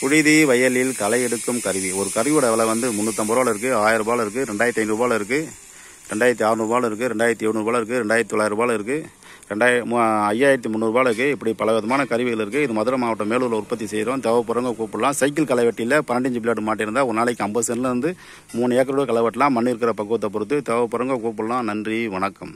புழுதி வயலில் களை எடுக்கும் கருவி ஒரு கருவியோட விலை வந்து முந்நூற்றம்பது ரூபாவில் இருக்குது ஆயிரம் ரூபாவில் இருக்குது ரெண்டாயிரத்தி ஐநூறுபாவில் இருக்குது ரெண்டாயிரத்தி அறநூறுபாவில் இருக்குது ரெண்டாயிரத்தி எழுநூறுபாவில் இருக்குது ரெண்டாயிரத்தி தொள்ளாயிரரூபாவில் இருக்குது ரெண்டாயிர ஐயாயிரத்தி முந்நூறுபாவில் இருக்குது இப்படி பல விதமான கருவிகள் இருக்குது இது மதுரை மாவட்டம் மேலூரில் உற்பத்தி செய்கிறோம் தேவைப்படுறவங்க கூப்பிடலாம் சைக்கிள் களை வெட்டியில் பன்னெண்டு இன்ச்சு பிளேட் மாட்டியிருந்தால் ஒரு நாளைக்கு ஐம்பது சென்ட்லேருந்து மூணு ஏக்கரோட களை வெட்டலாம் மண் இருக்கிற பக்குவத்தை பொறுத்து தேவைப்படுறவங்க கூப்பிடலாம் நன்றி வணக்கம்